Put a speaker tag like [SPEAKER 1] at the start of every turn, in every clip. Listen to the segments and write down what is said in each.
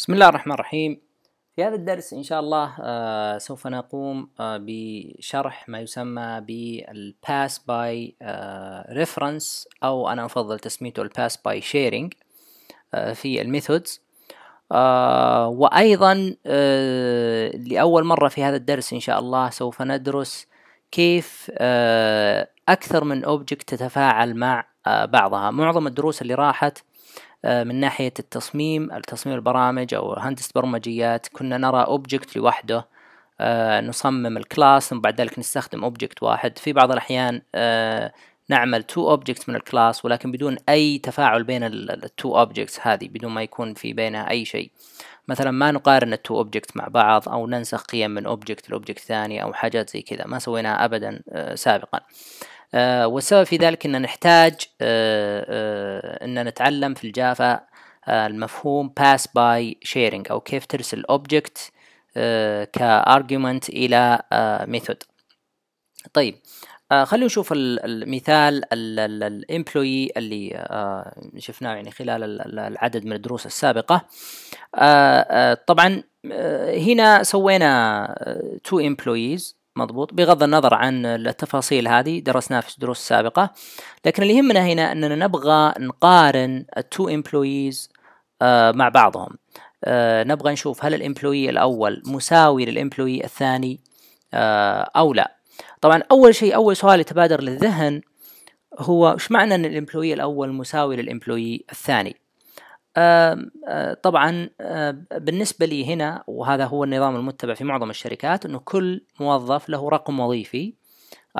[SPEAKER 1] بسم الله الرحمن الرحيم في هذا الدرس إن شاء الله آه، سوف نقوم آه، بشرح ما يسمى بالpass by آه، reference أو أنا أفضل تسميته الpass by sharing في الميثودز methods وأيضا لأول مرة في هذا الدرس إن شاء الله سوف ندرس كيف أكثر من أوبجكت تتفاعل مع بعضها معظم الدروس اللي راحت آه، من ناحية التصميم التصميم البرامج أو هندسة برمجيات كنا نرى أوبجكت لوحده آه، نصمم الكلاس ثم بعد ذلك نستخدم أوبجكت واحد في بعض الأحيان آه، نعمل تو أوبجكت من الكلاس ولكن بدون أي تفاعل بين التو أوبجكتس هذه بدون ما يكون في بينها أي شيء مثلا ما نقارن التو أوبجكت مع بعض أو ننسخ قيم من أوبجكت لأوبجكت ثاني أو حاجات زي كذا ما سويناها أبدا سابقا آه، والسبب في ذلك أن نحتاج آه، آه، أن نتعلم في الجافا المفهوم pass by sharing أو كيف ترسل object كargument إلى method طيب خلينا نشوف المثال الامبلوي اللي شفناه يعني خلال العدد من الدروس السابقة طبعا هنا سوينا two employees مضبوط بغض النظر عن التفاصيل هذه درسناها في الدروس السابقة لكن اللي يهمنا هنا أننا نبغى نقارن التو employees آه، مع بعضهم آه، نبغى نشوف هل الامبلوي الأول مساوي للامبلوي الثاني آه، أو لا طبعا أول شيء أول سؤال يتبادر للذهن هو ايش معنى أن الامبلوي الأول مساوي للامبلوي الثاني طبعا بالنسبة لي هنا وهذا هو النظام المتبع في معظم الشركات أنه كل موظف له رقم وظيفي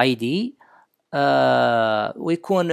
[SPEAKER 1] اي دي ويكون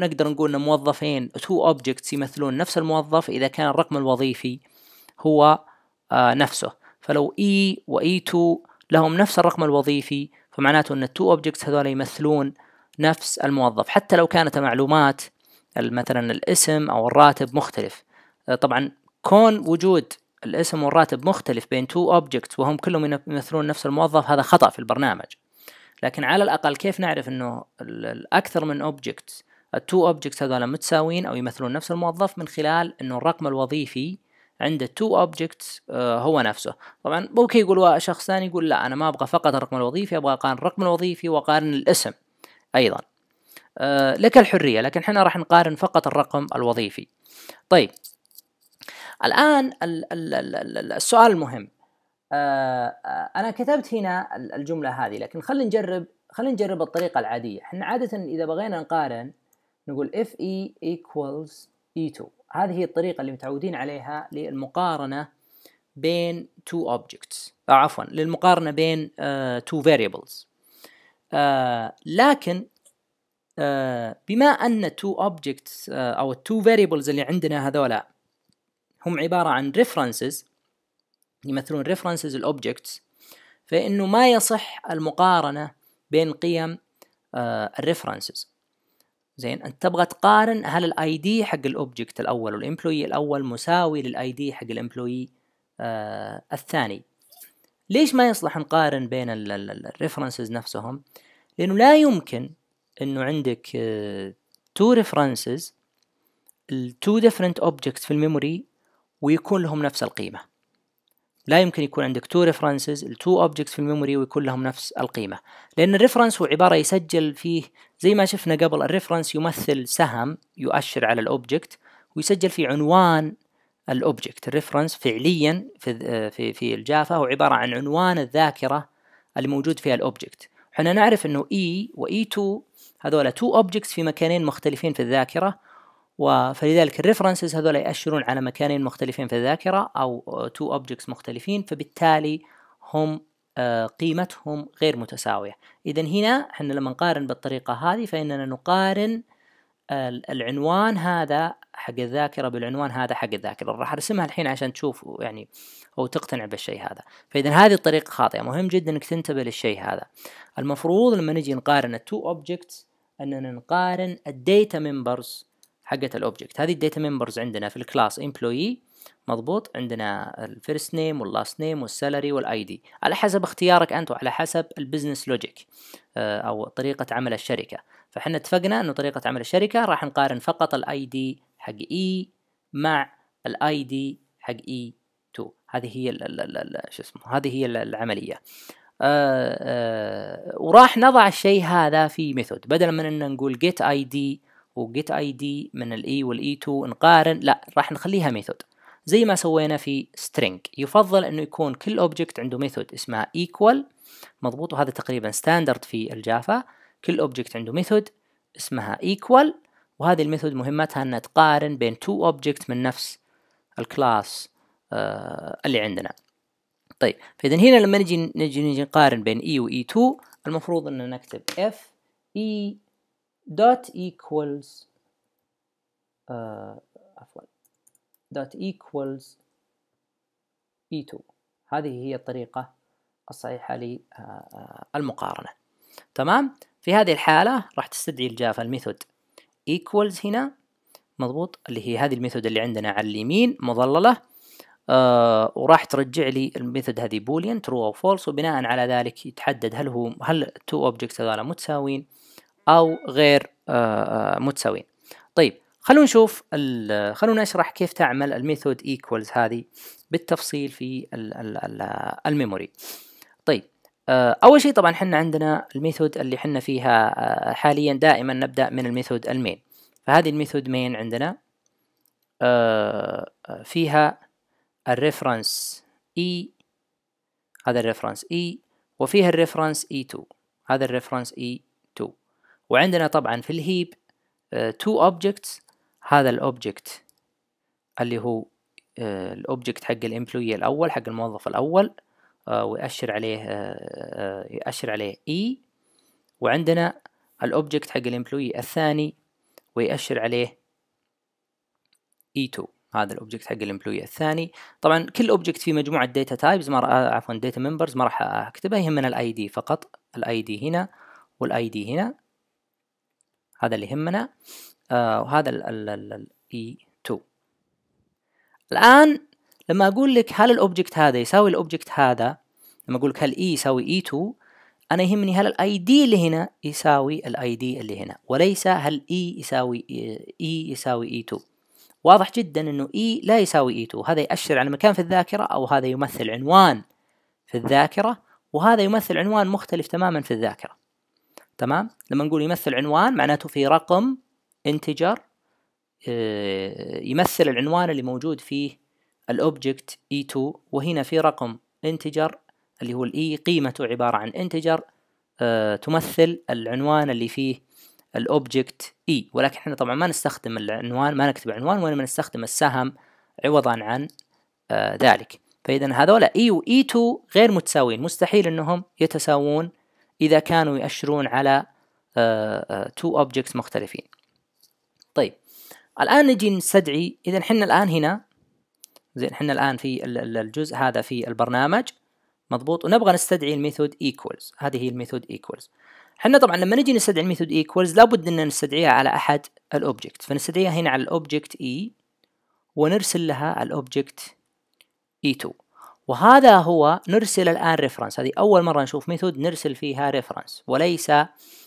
[SPEAKER 1] نقدر نقول ان موظفين تو اوبجكتس يمثلون نفس الموظف اذا كان الرقم الوظيفي هو نفسه فلو اي واي 2 لهم نفس الرقم الوظيفي فمعناته ان التو اوبجكتس هذول يمثلون نفس الموظف حتى لو كانت معلومات مثلا الاسم او الراتب مختلف آه، طبعا كون وجود الاسم والراتب مختلف بين تو اوبجكتس وهم كلهم يمثلون نفس الموظف هذا خطا في البرنامج لكن على الاقل كيف نعرف انه الاكثر من اوبجكت التو اوبجكتس هذول متساويين او يمثلون نفس الموظف من خلال انه الرقم الوظيفي عند التو اوبجكتس آه، هو نفسه طبعا ممكن يقول شخص ثاني يقول لا انا ما ابغى فقط الرقم الوظيفي ابغى اقارن الرقم الوظيفي واقارن الاسم ايضا آه، لك الحريه لكن احنا راح نقارن فقط الرقم الوظيفي طيب الان السؤال المهم آه، انا كتبت هنا الجمله هذه لكن خلينا نجرب خلينا نجرب الطريقه العاديه احنا عاده اذا بغينا نقارن نقول اف اي e equals e2 هذه هي الطريقه اللي متعودين عليها للمقارنه بين تو objects آه، عفوا للمقارنه بين تو uh, variables uh, لكن آه، بما ان تو اوبجكتس آه، او التو فاريبلز اللي عندنا هذولا هم عباره عن ريفرنسز يمثلون ريفرنسز الاوبجكتس فانه ما يصح المقارنه بين قيم الريفرنسز آه، زين انت تبغى تقارن هل الاي دي حق الاوبجكت الاول والامبلوي الاول مساوي للاي دي حق الامبلوي الثاني ليش ما يصلح نقارن بين الريفرنسز نفسهم لانه لا يمكن انه عندك تو ريفرنسز التو ديفرنت اوبجكتس في الميموري ويكون لهم نفس القيمه لا يمكن يكون عندك تو ريفرنسز التو اوبجكتس في الميموري ويكون لهم نفس القيمه لان الريفرنس هو عباره يسجل فيه زي ما شفنا قبل الريفرنس يمثل سهم يؤشر على الاوبجكت ويسجل فيه عنوان الاوبجكت الريفرنس فعليا في آه، في في الجافا هو عباره عن عنوان الذاكره اللي موجود فيها الاوبجكت احنا نعرف انه e و e2 هذول تو اوبجكتس في مكانين مختلفين في الذاكرة فلذلك الريفرنسز هذول يأشرون على مكانين مختلفين في الذاكرة أو تو اوبجكتس مختلفين فبالتالي هم آه، قيمتهم غير متساوية إذا هنا احنا لما نقارن بالطريقة هذه فإننا نقارن العنوان هذا حق الذاكره بالعنوان هذا حق الذاكره راح ارسمها الحين عشان تشوف يعني او تقتنع بالشيء هذا فاذا هذه الطريقه خاطئه مهم جدا انك تنتبه للشيء هذا المفروض لما نجي نقارن التو اوبجكتس اننا نقارن الديتا ممبرز حقت الاوبجكت هذه الديتا ممبرز عندنا في الكلاس employee مضبوط عندنا الفيرست نيم واللاست نيم والسالري والاي دي على حسب اختيارك انت وعلى حسب البزنس لوجيك آه، او طريقه عمل الشركه فاحنا اتفقنا انه طريقه عمل الشركه راح نقارن فقط الاي دي حق اي e مع الاي دي حق اي e 2 هذه هي شو اسمه هذه هي العمليه آه آه وراح نضع الشيء هذا في ميثود بدلا من ان نقول اي دي وجيت اي دي من الاي e والاي 2 نقارن لا راح نخليها ميثود زي ما سوينا في string يفضل انه يكون كل object عنده method اسمها equal مضبوط وهذا تقريبا ستاندرد في الجافا كل object عنده method اسمها equal وهذه الميثود مهمتها انها تقارن بين two object من نفس الكلاس آه اللي عندنا طيب فاذا هنا لما نجي نجي نجي نقارن بين e و e2 المفروض ان نكتب f e dot equals آه دوت equals E2 هذه هي الطريقة الصحيحة للمقارنة آه، آه، تمام في هذه الحالة راح تستدعي الجافا الميثود equals هنا مضبوط اللي هي هذه الميثود اللي عندنا على اليمين مظللة آه وراح ترجع لي الميثود هذه بوليان true أو false وبناء على ذلك يتحدد هل هو هل تو objects هذول متساويين أو غير آه, آه، متساويين طيب خلونا نشوف خلونا نشرح كيف تعمل الميثود ايكوالز هذه بالتفصيل في الميموري طيب آه، اول شيء طبعا احنا عندنا الميثود اللي احنا فيها آه، حاليا دائما نبدا من الميثود المين فهذه الميثود مين عندنا آه، فيها الريفرنس اي e، هذا الريفرنس اي e، وفيها الريفرنس اي 2 هذا الريفرنس اي 2 وعندنا طبعا في الهيب تو اوبجكتس هذا الاوبجكت اللي هو آه، الاوبجكت حق الامبلوي الاول حق الموظف الاول آه، ويأشر عليه آه، يأشر عليه اي e. وعندنا الاوبجكت حق الامبلوي الثاني ويأشر عليه E2 هذا الاوبجكت حق الامبلوي الثاني طبعا كل اوبجكت في مجموعه داتا تايبز ما عفوا داتا ممبرز ما راح اكتبها يهمنا الاي دي فقط الاي دي هنا والاي دي هنا هذا اللي يهمنا الـ آه، وهذا ال E2 الآن لما أقول لك هل الأوبجكت هذا يساوي الأوبجكت هذا لما أقول لك هل E يساوي E2 أنا يهمني هل الـ دي اللي هنا يساوي الـ دي اللي هنا وليس هل E يساوي E يساوي E2 واضح جدا أنه E لا يساوي E2 هذا يأشر على مكان في الذاكرة أو هذا يمثل عنوان في الذاكرة وهذا يمثل عنوان مختلف تماما في الذاكرة تمام لما نقول يمثل عنوان معناته في رقم انتجر آه، يمثل العنوان اللي موجود فيه الاوبجكت e2 وهنا في رقم انتجر اللي هو الاي e، قيمته عبارة عن انتجر آه، تمثل العنوان اللي فيه الاوبجكت اي e. ولكن احنا طبعا ما نستخدم العنوان ما نكتب عنوان وانما نستخدم السهم عوضا عن آه، ذلك فاذا هذولا اي e واي 2 غير متساويين مستحيل انهم يتساوون اذا كانوا يأشرون على تو اوبجكت مختلفين طيب الان نجي نستدعي اذا احنا الان هنا زين احنا الان في الجزء هذا في البرنامج مضبوط ونبغى نستدعي الميثود ايكوالز هذه هي الميثود ايكوالز احنا طبعا لما نجي نستدعي الميثود ايكوالز لابد ان نستدعيها على احد الاوبجكت فنستدعيها هنا على الاوبجكت اي e، ونرسل لها الاوبجكت اي 2 وهذا هو نرسل الآن ريفرنس هذه أول مرة نشوف ميثود نرسل فيها ريفرنس وليس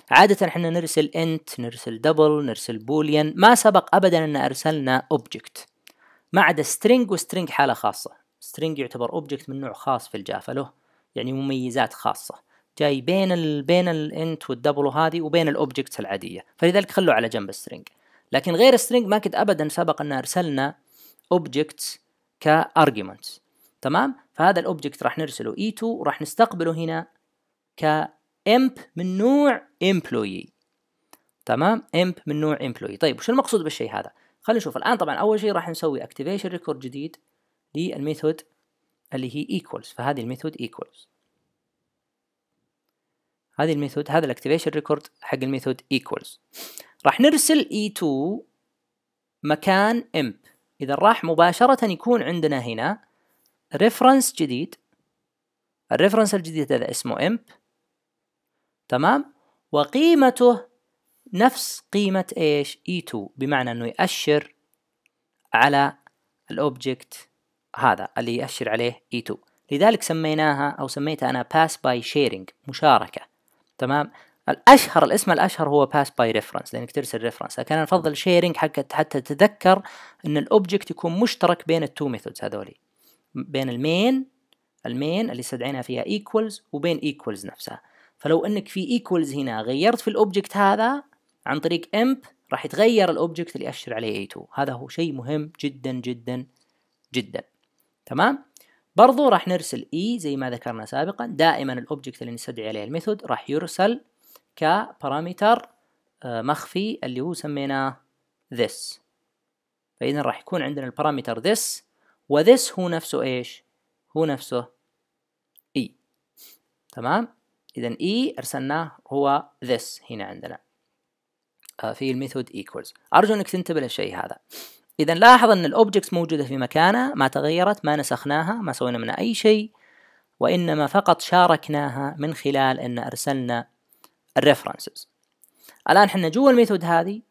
[SPEAKER 1] عادة احنا نرسل انت نرسل دبل نرسل بوليان ما سبق أبدا أن أرسلنا اوبجكت ما عدا سترينج وسترينج حالة خاصة سترينج يعتبر اوبجكت من نوع خاص في الجافا له يعني مميزات خاصة جاي بين الـ بين الانت والدبل وهذه وبين الاوبجكتس العادية فلذلك خلوه على جنب السترينج لكن غير السترينج ما كنت ابدا سبق ان ارسلنا اوبجكتس كارجيومنتس تمام فهذا الاوبجكت راح نرسله E2 وراح نستقبله هنا ك امب من نوع امبلوي تمام امب من نوع امبلوي طيب وش المقصود بالشيء هذا خلينا نشوف الان طبعا اول شيء راح نسوي اكتيفيشن ريكورد جديد للميثود اللي هي ايكوالز فهذه الميثود ايكوالز هذه الميثود هذا الاكتيفيشن ريكورد حق الميثود ايكوالز راح نرسل e2 مكان امب اذا راح مباشره يكون عندنا هنا ريفرنس جديد الريفرنس الجديد هذا اسمه امب تمام وقيمته نفس قيمة ايش e2 بمعنى انه يأشر على الاوبجكت هذا اللي يأشر عليه e2 لذلك سميناها او سميتها انا pass by sharing مشاركة تمام الاشهر الاسم الاشهر هو pass by reference لانك ترسل ريفرنس لكن انا افضل sharing حتى تتذكر ان الاوبجكت يكون مشترك بين التو ميثودز هذولي بين المين المين اللي استدعينا فيها equals وبين equals نفسها فلو انك في equals هنا غيرت في الاوبجكت هذا عن طريق امب راح يتغير الاوبجكت اللي اشر عليه a2 هذا هو شيء مهم جدا جدا جدا تمام برضو راح نرسل اي e زي ما ذكرنا سابقا دائما الاوبجكت اللي نستدعي عليه الميثود راح يرسل كبارامتر آه، مخفي اللي هو سميناه this فاذا راح يكون عندنا البارامتر this وذس هو نفسه ايش هو نفسه اي e. تمام اذا اي e ارسلناه هو ذس هنا عندنا آه، في الميثود equals ارجو انك تنتبه للشيء هذا اذا لاحظ ان الاوبجكتس موجوده في مكانها ما تغيرت ما نسخناها ما سوينا منها اي شيء وانما فقط شاركناها من خلال ان ارسلنا الريفرنسز الان احنا جوا الميثود هذه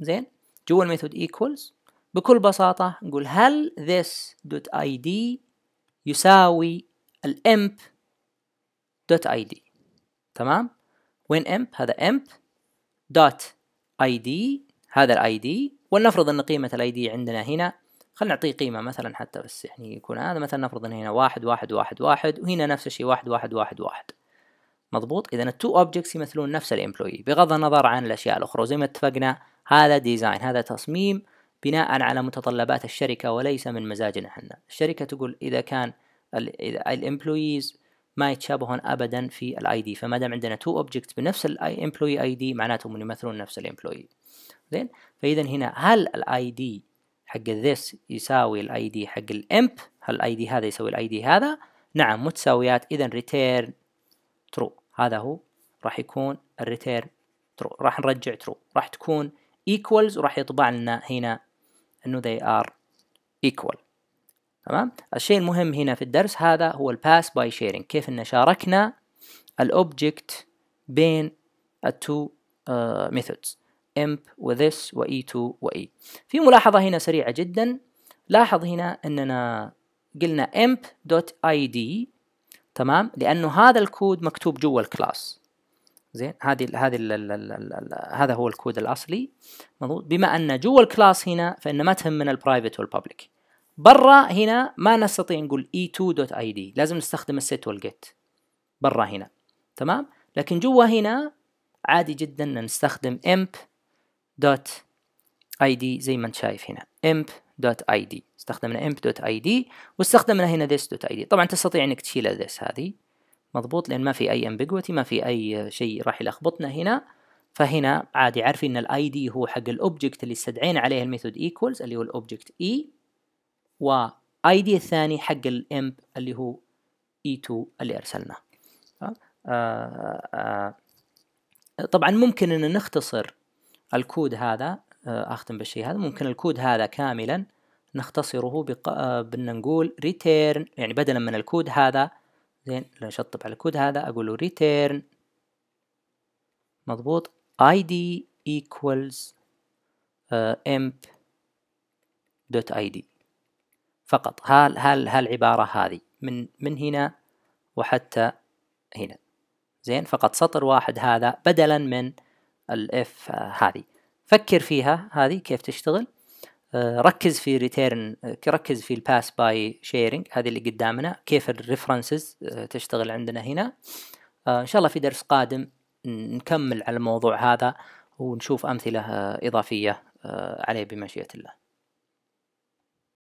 [SPEAKER 1] زين جوا الميثود equals بكل بساطة نقول هل this dot id يساوي الامب id تمام وين امب هذا امب دوت id هذا الاي دي ولنفرض ان قيمة الاي دي عندنا هنا خلينا نعطيه قيمة مثلا حتى بس يعني يكون هذا مثلا نفرض ان هنا واحد واحد واحد واحد وهنا نفس الشيء واحد واحد واحد واحد مضبوط اذا التو اوبجكتس يمثلون نفس الامبلوي بغض النظر عن الاشياء الاخرى وزي ما اتفقنا هذا ديزاين هذا تصميم بناء على متطلبات الشركة وليس من مزاجنا احنا الشركة تقول إذا كان الامبلويز ما يتشابهون ابدا في الاي دي فما دام عندنا تو اوبجكت بنفس الاي امبلوي اي دي معناته انهم يمثلون نفس الامبلوي زين فاذا هنا هل الاي دي حق this يساوي الاي دي حق الامب هل الاي دي هذا يساوي الاي دي هذا نعم متساويات اذا ريتيرن ترو هذا هو راح يكون الريتيرن ترو راح نرجع ترو راح تكون ايكوالز وراح يطبع لنا هنا انه they are equal تمام الشيء المهم هنا في الدرس هذا هو الباس باي شيرنج كيف ان شاركنا الاوبجكت بين التو ميثودز امب وذس واي 2 واي في ملاحظه هنا سريعه جدا لاحظ هنا اننا قلنا امب دوت اي دي تمام لانه هذا الكود مكتوب جوا الكلاس زين هذه هذه هذا هو الكود الاصلي مضبوط بما ان جوا الكلاس هنا فان ما تهمنا البرايفت والببليك برا هنا ما نستطيع نقول e2.id لازم نستخدم الست والجيت برا هنا تمام لكن جوا هنا عادي جدا نستخدم imp.id زي ما انت شايف هنا imp.id استخدمنا imp.id واستخدمنا هنا this.id طبعا تستطيع انك تشيل this هذه مضبوط لان ما في اي امبيجوتي ما في اي شيء راح يلخبطنا هنا فهنا عادي عارفين ان الاي دي هو حق الاوبجكت اللي استدعينا عليه الميثود ايكوالز اللي هو الاوبجكت اي واي دي الثاني حق الامب اللي هو e2 اللي ارسلناه آه، آه، طبعا ممكن ان نختصر الكود هذا آه، اختم بالشيء هذا ممكن الكود هذا كاملا نختصره بأن نقول ريتيرن يعني بدلا من الكود هذا زين لو اشطب على الكود هذا اقول له ريتيرن مضبوط id equals uh, imp دوت اي دي فقط هال هال هالعبارة هذه من من هنا وحتى هنا زين فقط سطر واحد هذا بدلا من الاف هذه فكر فيها هذه كيف تشتغل آه، ركز في ريتيرن آه، ركز في الباس باي شيرنج هذه اللي قدامنا كيف الريفرنسز آه، تشتغل عندنا هنا ان شاء الله في درس قادم نكمل على الموضوع هذا ونشوف امثله اضافيه عليه بمشيئه الله